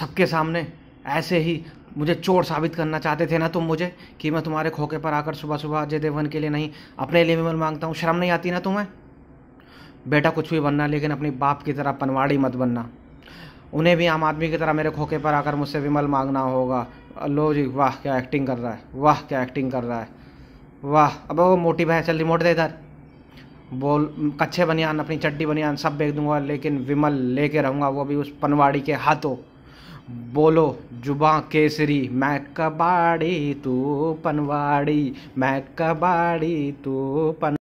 सबके सामने ऐसे ही मुझे चोर साबित करना चाहते थे ना तुम मुझे कि मैं तुम्हारे खोखे पर आकर सुबह सुबह अजय देवगन के लिए नहीं अपने लिए मन मांगता हूँ शर्म नहीं आती ना तुम्हें बेटा कुछ भी बनना लेकिन अपने बाप की तरह पनवाड़ी मत बनना उन्हें भी आम आदमी की तरह मेरे खोखे पर आकर मुझसे विमल मांगना होगा लो जी वाह क्या एक्टिंग कर रहा है वाह क्या एक्टिंग कर रहा है वाह अब वो मोटी भाई चल रिमोट दे इधर बोल कच्चे बनियान अपनी चड्डी बनियान सब बेच दूंगा लेकिन विमल लेके रहूँगा वो भी उस पनवाड़ी के हाथों बोलो जुबा केसरी मैं कबाड़ी तू पनवाड़ी मैं कबाड़ी तू पन